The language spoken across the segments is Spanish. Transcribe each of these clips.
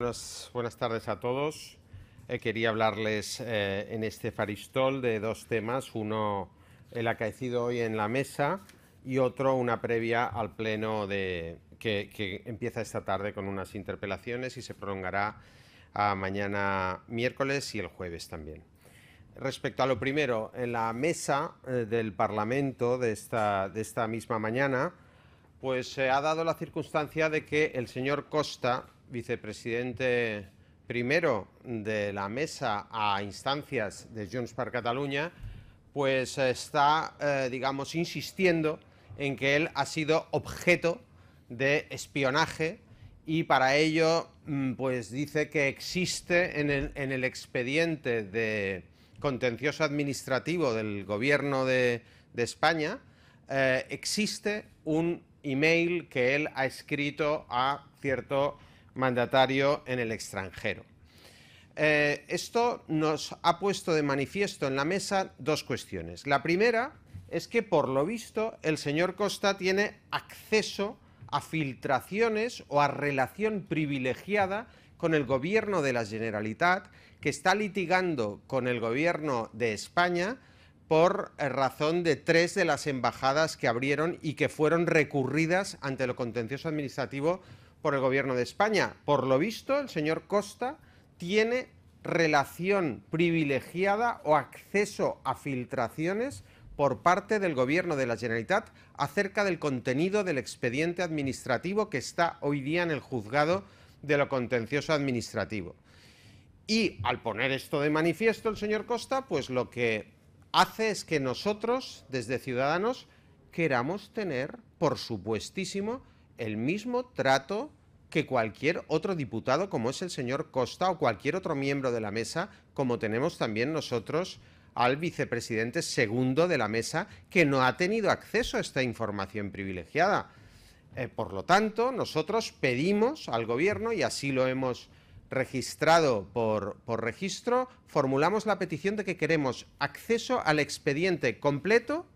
Buenas, tardes a todos. Eh, quería hablarles eh, en este faristol de dos temas, uno el acaecido hoy en la mesa y otro una previa al pleno de, que, empieza esta tarde con unas interpelaciones y se prolongará a mañana miércoles y el jueves también. Respecto a lo primero, en la mesa eh, del Parlamento de esta, de esta misma mañana, pues se ha dado la circunstancia de que el señor Costa, vicepresidente primero de la mesa a instancias de Junts per Cataluña, pues está, eh, digamos, insistiendo en que él ha sido objeto de espionaje y para ello, mm, pues dice que existe en el, expediente de contencioso administrativo del gobierno de, España, eh, existe un email que él ha escrito a cierto mandatario en el extranjero. Eh, esto nos ha puesto de manifiesto en la mesa dos cuestiones. La primera es que, por lo visto, el señor Costa tiene acceso a filtraciones o a relación privilegiada con el gobierno de la Generalitat, que está litigando con el gobierno de España por eh, razón de tres de las embajadas que abrieron y que fueron recurridas ante lo contencioso administrativo por el gobierno de España. Por lo visto, el señor Costa tiene relación privilegiada o acceso a filtraciones por parte del gobierno de la Generalitat acerca del contenido del expediente administrativo que está hoy día en el juzgado de lo contencioso administrativo. Y al poner esto de manifiesto el señor Costa, pues lo que hace es que nosotros, desde Ciudadanos, queramos tener, por supuestísimo, el mismo trato que cualquier otro diputado como es el señor Costa o cualquier otro miembro de la mesa, como tenemos también nosotros al vicepresidente segundo de la mesa, que no ha tenido acceso a esta información privilegiada. Eh, por lo tanto, nosotros pedimos al Gobierno, y así lo hemos registrado por, por registro, formulamos la petición de que queremos acceso al expediente completo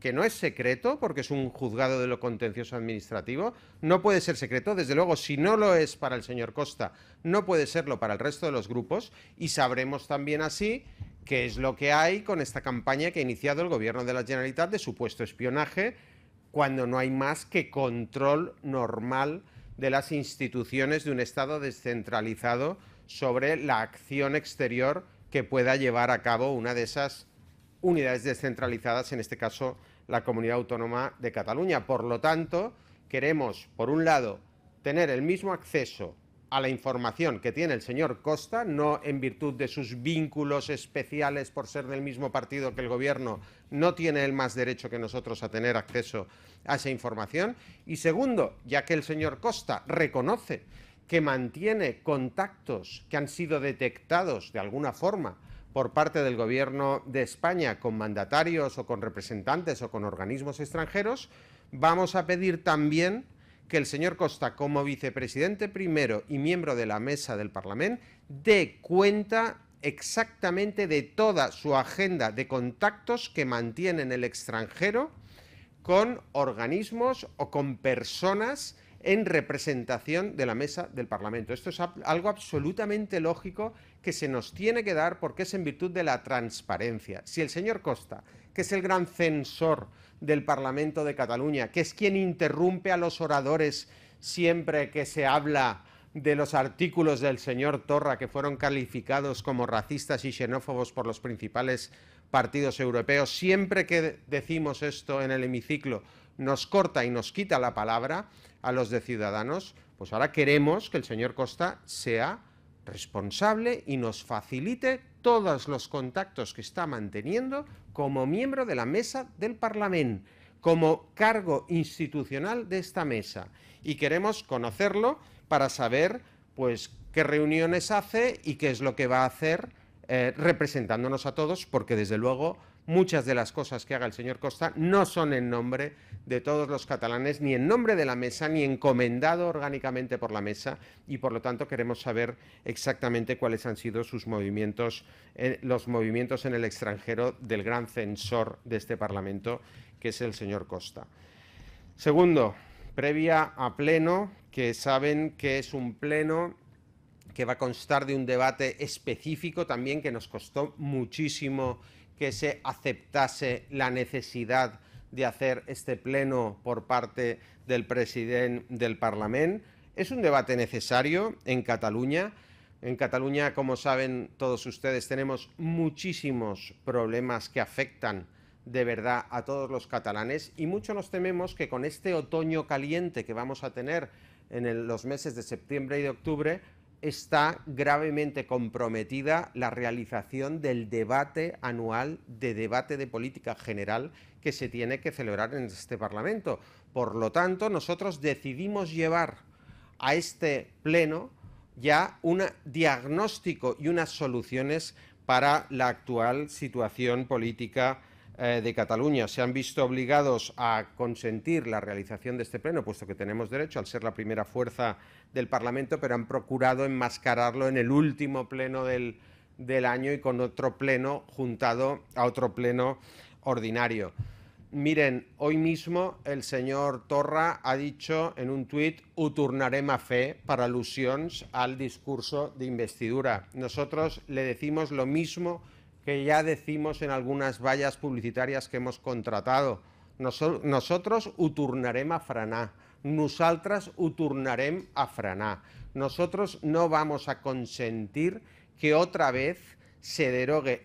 que no es secreto, porque es un juzgado de lo contencioso administrativo, no puede ser secreto, desde luego, si no lo es para el señor Costa, no puede serlo para el resto de los grupos, y sabremos también así qué es lo que hay con esta campaña que ha iniciado el gobierno de la Generalitat de supuesto espionaje, cuando no hay más que control normal de las instituciones de un Estado descentralizado sobre la acción exterior que pueda llevar a cabo una de esas unidades descentralizadas, en este caso la Comunidad Autónoma de Cataluña. Por lo tanto, queremos, por un lado, tener el mismo acceso a la información que tiene el señor Costa, no en virtud de sus vínculos especiales por ser del mismo partido que el gobierno, no tiene él más derecho que nosotros a tener acceso a esa información. Y segundo, ya que el señor Costa reconoce que mantiene contactos que han sido detectados de alguna forma por parte del Gobierno de España con mandatarios o con representantes o con organismos extranjeros, vamos a pedir también que el señor Costa, como vicepresidente primero y miembro de la mesa del Parlamento, dé cuenta exactamente de toda su agenda de contactos que mantiene en el extranjero con organismos o con personas en representación de la mesa del Parlamento. Esto es algo absolutamente lógico que se nos tiene que dar porque es en virtud de la transparencia. Si el señor Costa, que es el gran censor del Parlamento de Cataluña, que es quien interrumpe a los oradores siempre que se habla de los artículos del señor Torra que fueron calificados como racistas y xenófobos por los principales partidos europeos, siempre que decimos esto en el hemiciclo, nos corta y nos quita la palabra a los de Ciudadanos, pues ahora queremos que el señor Costa sea responsable y nos facilite todos los contactos que está manteniendo como miembro de la mesa del Parlamento, como cargo institucional de esta mesa. Y queremos conocerlo para saber pues qué reuniones hace y qué es lo que va a hacer eh, representándonos a todos, porque desde luego muchas de las cosas que haga el señor Costa no son en nombre de todos los catalanes, ni en nombre de la mesa, ni encomendado orgánicamente por la mesa, y por lo tanto queremos saber exactamente cuáles han sido sus movimientos, eh, los movimientos en el extranjero del gran censor de este Parlamento, que es el señor Costa. Segundo, previa a pleno, que saben que es un pleno que va a constar de un debate específico también que nos costó muchísimo que se aceptase la necesidad de hacer este pleno por parte del presidente del Parlamento. Es un debate necesario en Cataluña. En Cataluña, como saben todos ustedes, tenemos muchísimos problemas que afectan de verdad a todos los catalanes y mucho nos tememos que con este otoño caliente que vamos a tener en los meses de septiembre y de octubre, está gravemente comprometida la realización del debate anual de debate de política general que se tiene que celebrar en este Parlamento. Por lo tanto, nosotros decidimos llevar a este Pleno ya un diagnóstico y unas soluciones para la actual situación política eh, de Cataluña se han visto obligados a consentir la realización de este pleno, puesto que tenemos derecho al ser la primera fuerza del Parlamento, pero han procurado enmascararlo en el último pleno del, año y con otro pleno juntado a otro pleno ordinario. Miren, hoy mismo el señor Torra ha dicho en un tuit «U tornarem a para alusiones al discurso de investidura. Nosotros le decimos lo mismo que ya decimos en algunas vallas publicitarias que hemos contratado. nosotros uturnaremos a Franá, nosotras uturnaremos a Franá. Nosotros no vamos a consentir que otra vez se derogue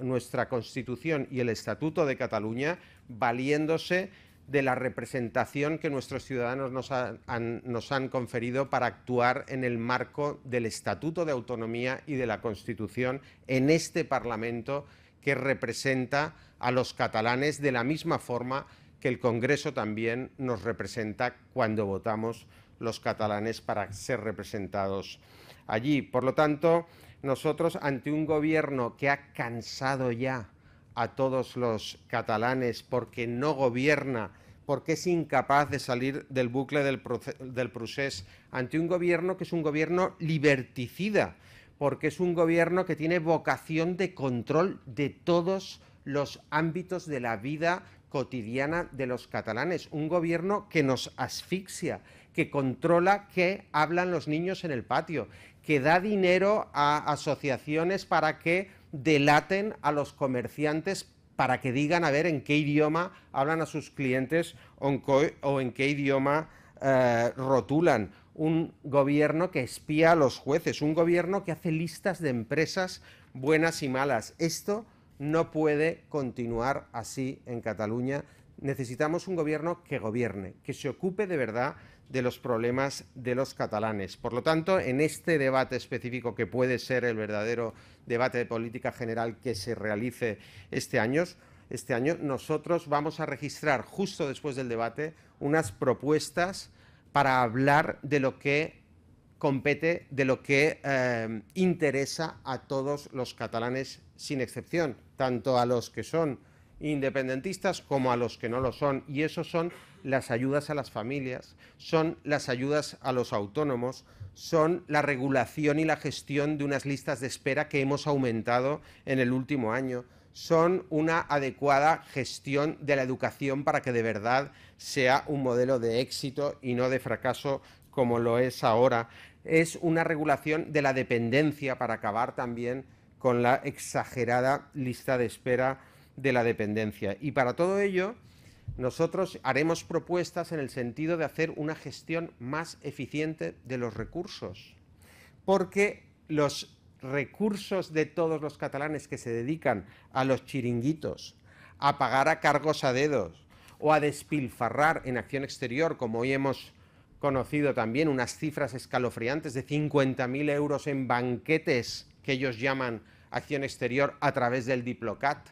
nuestra Constitución y el Estatuto de Cataluña valiéndose de la representación que nuestros ciudadanos nos, han, han conferido para actuar en el marco del Estatuto de Autonomía y de la Constitución en este Parlamento que representa a los catalanes de la misma forma que el Congreso también nos representa cuando votamos los catalanes para ser representados allí. Por lo tanto, nosotros ante un gobierno que ha cansado ya a todos los catalanes porque no gobierna porque es incapaz de salir del bucle del, ante un gobierno que es un gobierno liberticida, porque es un gobierno que tiene vocación de control de todos los ámbitos de la vida cotidiana de los catalanes, un gobierno que nos asfixia, que controla qué hablan los niños en el patio, que da dinero a asociaciones para que delaten a los comerciantes para que digan a ver en qué idioma hablan a sus clientes o en qué idioma eh, rotulan. Un gobierno que espía a los jueces, un gobierno que hace listas de empresas buenas y malas. Esto no puede continuar así en Cataluña. Necesitamos un gobierno que gobierne, que se ocupe de verdad de los problemas de los catalanes. Por lo tanto, en este debate específico que puede ser el verdadero debate de política general que se realice este año, este año nosotros vamos a registrar justo después del debate unas propuestas para hablar de lo que compete, de lo que eh, interesa a todos los catalanes sin excepción, tanto a los que son independentistas como a los que no lo son. Y eso son las ayudas a las familias, son las ayudas a los autónomos, son la regulación y la gestión de unas listas de espera que hemos aumentado en el último año, son una adecuada gestión de la educación para que de verdad sea un modelo de éxito y no de fracaso como lo es ahora. Es una regulación de la dependencia para acabar también con la exagerada lista de espera de la dependencia. Y para todo ello, nosotros haremos propuestas en el sentido de hacer una gestión más eficiente de los recursos, porque los recursos de todos los catalanes que se dedican a los chiringuitos, a pagar a cargos a dedos o a despilfarrar en acción exterior, como hoy hemos conocido también unas cifras escalofriantes de 50.000 euros en banquetes que ellos llaman acción exterior a través del Diplocat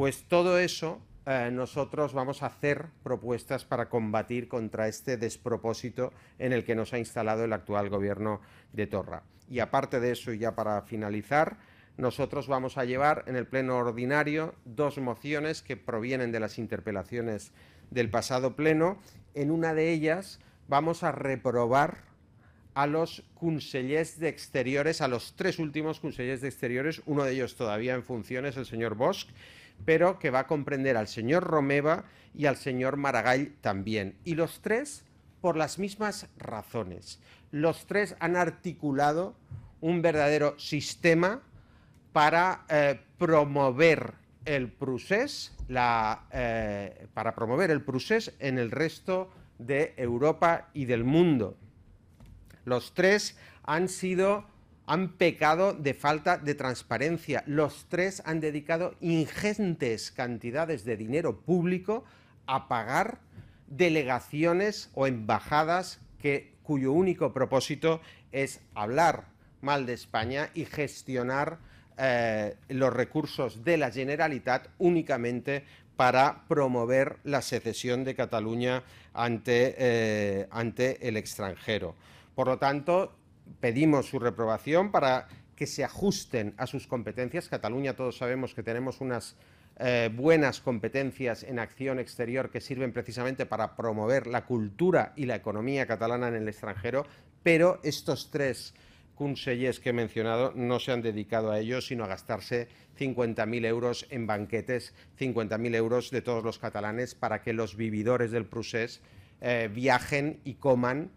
pues todo eso eh, nosotros vamos a hacer propuestas para combatir contra este despropósito en el que nos ha instalado el actual gobierno de Torra. Y aparte de eso, y ya para finalizar, nosotros vamos a llevar en el Pleno Ordinario dos mociones que provienen de las interpelaciones del pasado Pleno. En una de ellas vamos a reprobar a los consellers de Exteriores, a los tres últimos consellers de Exteriores, uno de ellos todavía en funciones, el señor Bosch, pero que va a comprender al señor Romeva y al señor Maragall también. Y los tres por las mismas razones. Los tres han articulado un verdadero sistema para eh, promover el Prusés, eh, para promover el procés en el resto de Europa y del mundo. Los tres han pecado de falta de transparencia. Los tres han dedicado ingentes cantidades de dinero público a pagar delegaciones o embajadas cuyo único propósito es hablar mal de España y gestionar eh, los recursos de la Generalitat únicamente para promover la secesión de Cataluña ante eh, el extranjero. Por lo tanto, pedimos su reprobación para que se ajusten a sus competencias. Cataluña todos sabemos que tenemos unas eh, buenas competencias en acción exterior que sirven precisamente para promover la cultura y la economía catalana en el extranjero, pero estos tres consellers que he mencionado no se han dedicado a ello, sino a gastarse 50.000 euros en banquetes, 50.000 euros de todos los catalanes para que los vividores del Prusés eh, viajen y coman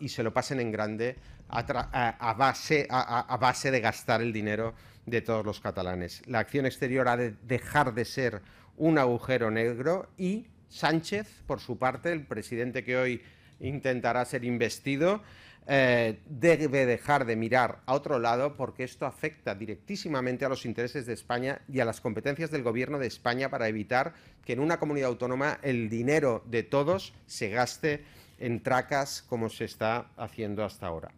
y, se lo pasen en grande a, base, a, base de gastar el dinero de todos los catalanes. La acción exterior ha de dejar de ser un agujero negro y Sánchez, por su parte, el presidente que hoy intentará ser investido, eh, debe dejar de mirar a otro lado porque esto afecta directísimamente a los intereses de España y a las competencias del Gobierno de España para evitar que en una comunidad autónoma el dinero de todos se gaste en tracas como se está haciendo hasta ahora.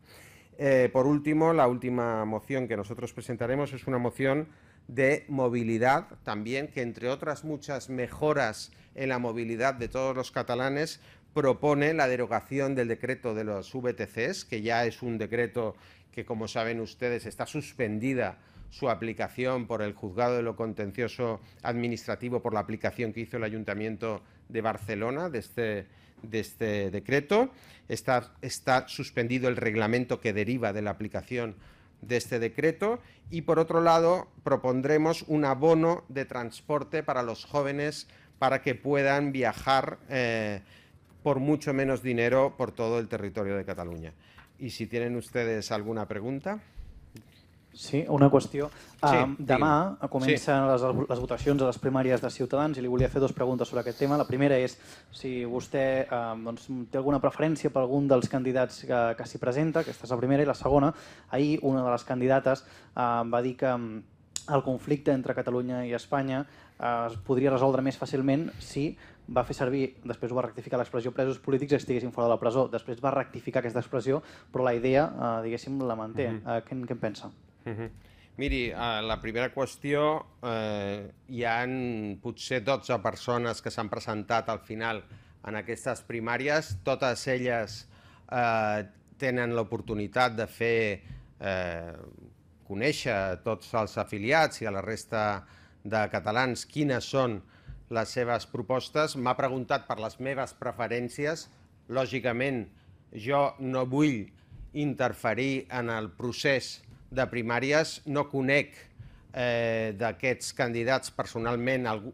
Eh, por último, la última moción que nosotros presentaremos es una moción de movilidad, también que entre otras muchas mejoras en la movilidad de todos los catalanes propone la derogación del decreto de los VTCs, que ya es un decreto que, como saben ustedes, está suspendida su aplicación por el juzgado de lo contencioso administrativo por la aplicación que hizo el Ayuntamiento de Barcelona de este, este decreto. Está, suspendido el reglamento que deriva de la aplicación de este decreto y, por otro lado, propondremos un abono de transporte para los jóvenes para que puedan viajar eh, por mucho menos dinero por todo el territorio de Cataluña. Y si tienen ustedes alguna pregunta. Sí, una qüestió. Sí, um, demà digui. comencen sí. les, les votacions a les primàries de Ciutadans i li volia fer dues preguntes sobre aquest tema. La primera és si vostè um, doncs, té alguna preferència per algun dels candidats que, que s'hi presenta, aquesta és la primera, i la segona, ahir una de les candidates um, va dir que um, el conflicte entre Catalunya i Espanya eh, es podria resoldre més fàcilment si va fer servir, després ho va rectificar l'expressió presos polítics estiguessin fora de la presó. Després va rectificar aquesta expressió, però la idea, eh, diguéssim, la manté. Mm -hmm. eh, què, què en pensa? Miri, eh, la primera qüestió, eh, hi han potser 12 persones que s'han presentat al final en aquestes primàries, totes elles eh, tenen l'oportunitat de fer eh, conèixer tots els afiliats i a la resta de catalans quines són les seves propostes. M'ha preguntat per les meves preferències. Lògicament, jo no vull interferir en el procés de primàries no conec eh, d'aquests candidats personalment, algú,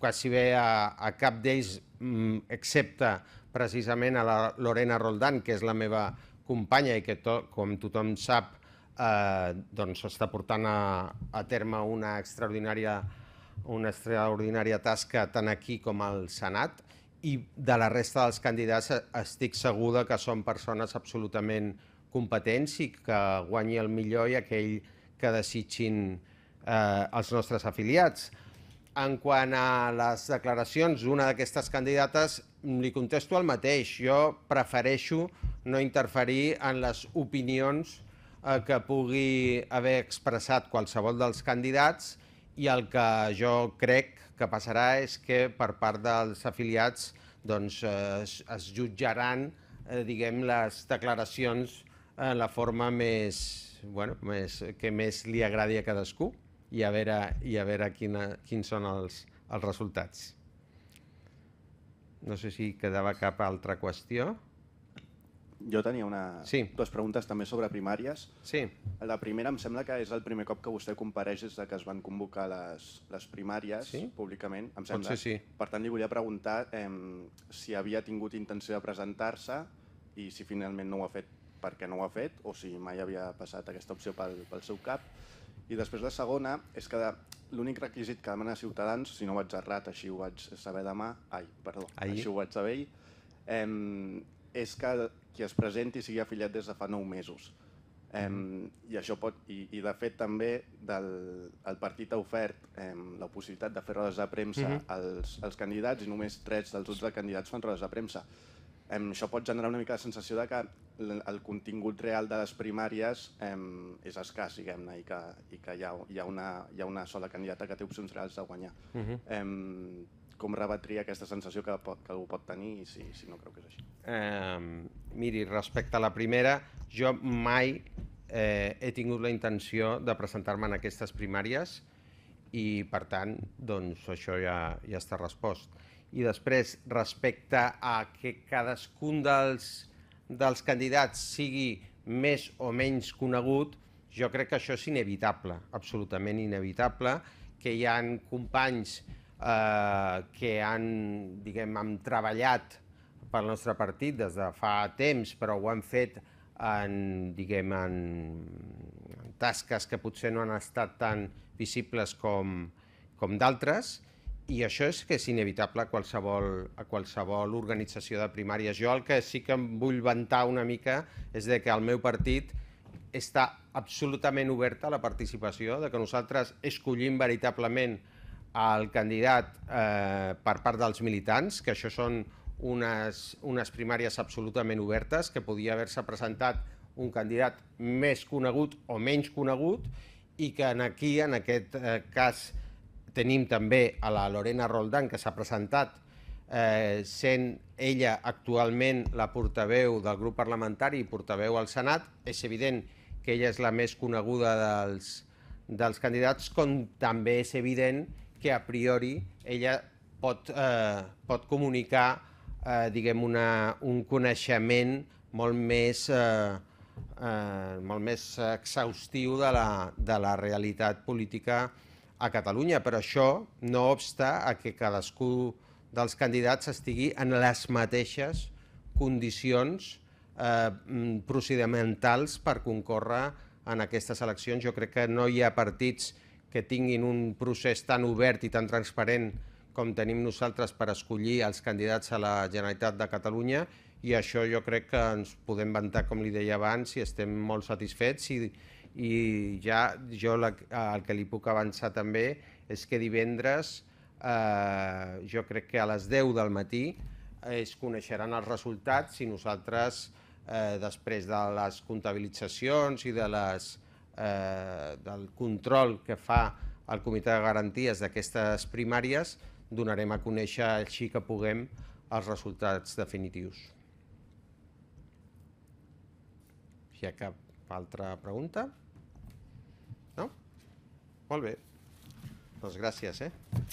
quasi bé a, a cap d'ells, mm, excepte precisament a la Lorena Roldán, que és la meva companya i que, to, com tothom sap, eh, doncs està portant a, a terme una extraordinària, una extraordinària tasca tant aquí com al Senat i de la resta dels candidats eh, estic segura que són persones absolutament competents i que guanyi el millor i aquell que desitgin eh, els nostres afiliats. En quant a les declaracions d'una d'aquestes candidates, li contesto el mateix. Jo prefereixo no interferir en les opinions eh, que pugui haver expressat qualsevol dels candidats i el que jo crec que passarà és que per part dels afiliats doncs, eh, es, es jutjaran eh, diguem, les declaracions eh, la forma més, bueno, més, que més li agradi a cadascú i a veure, i a veure quina, quins són els, els resultats. No sé si quedava cap altra qüestió. Jo tenia una, sí. dues preguntes també sobre primàries. Sí. La primera em sembla que és el primer cop que vostè compareix des que es van convocar les, les primàries sí? públicament. Em sembla. Potser sí. Per tant, li volia preguntar eh, si havia tingut intenció de presentar-se i si finalment no ho ha fet perquè no ho ha fet o si mai havia passat aquesta opció pel, pel seu cap. I després la segona és que l'únic requisit que demana Ciutadans, si no vaig errat, així ho vaig saber demà, ai, perdó, Ahir? així ho vaig saber ahir, em, és que qui es presenti sigui afiliat des de fa nou mesos. Em, i, això pot, i, I de fet també del, el partit ha ofert em, la possibilitat de fer rodes de premsa mm -hmm. als, als candidats i només trets dels 12 candidats fan rodes de premsa. Em, això pot generar una mica la sensació de que el contingut real de les primàries eh, és escàs, diguem-ne, i que, i que hi, ha, hi, ha una, hi ha una sola candidata que té opcions reals de guanyar. Uh mhm. -huh. eh, com rebatria aquesta sensació que, pot, que algú pot tenir i si, si no creu que és així? Eh, miri, respecte a la primera, jo mai eh, he tingut la intenció de presentar-me en aquestes primàries i, per tant, doncs això ja, ja està respost. I després, respecte a que cadascun dels dels candidats sigui més o menys conegut, jo crec que això és inevitable, absolutament inevitable, que hi han companys eh, que han, diguem, han treballat pel nostre partit des de fa temps, però ho han fet en, diguem, en, en tasques que potser no han estat tan visibles com, com d'altres, i això és que és inevitable a qualsevol, a qualsevol organització de primàries. Jo el que sí que em vull ventar una mica és de que el meu partit està absolutament oberta a la participació, de que nosaltres escollim veritablement el candidat eh, per part dels militants, que això són unes, unes primàries absolutament obertes, que podia haver-se presentat un candidat més conegut o menys conegut, i que en aquí, en aquest eh, cas, Tenim també a la Lorena Roldan, que s'ha presentat eh, sent ella actualment la portaveu del grup parlamentari i portaveu al Senat. És evident que ella és la més coneguda dels, dels candidats, com també és evident que a priori ella pot, eh, pot comunicar eh, diguem una, un coneixement molt més, eh, eh, molt més exhaustiu de la, de la realitat política a Catalunya, però això no obsta a que cadascú dels candidats estigui en les mateixes condicions eh, mm, procedimentals per concórrer en aquestes eleccions. Jo crec que no hi ha partits que tinguin un procés tan obert i tan transparent com tenim nosaltres per escollir els candidats a la Generalitat de Catalunya i això jo crec que ens podem vantar, com li deia abans, i estem molt satisfets i, i ja jo la, el que li puc avançar també és que divendres, eh, jo crec que a les 10 del matí, eh, es coneixeran els resultats i nosaltres, eh, després de les comptabilitzacions i de les, eh, del control que fa el Comitè de Garanties d'aquestes primàries, donarem a conèixer així que puguem els resultats definitius. Si hi ha cap altra pregunta? No? Molt bé. Doncs gràcies, eh?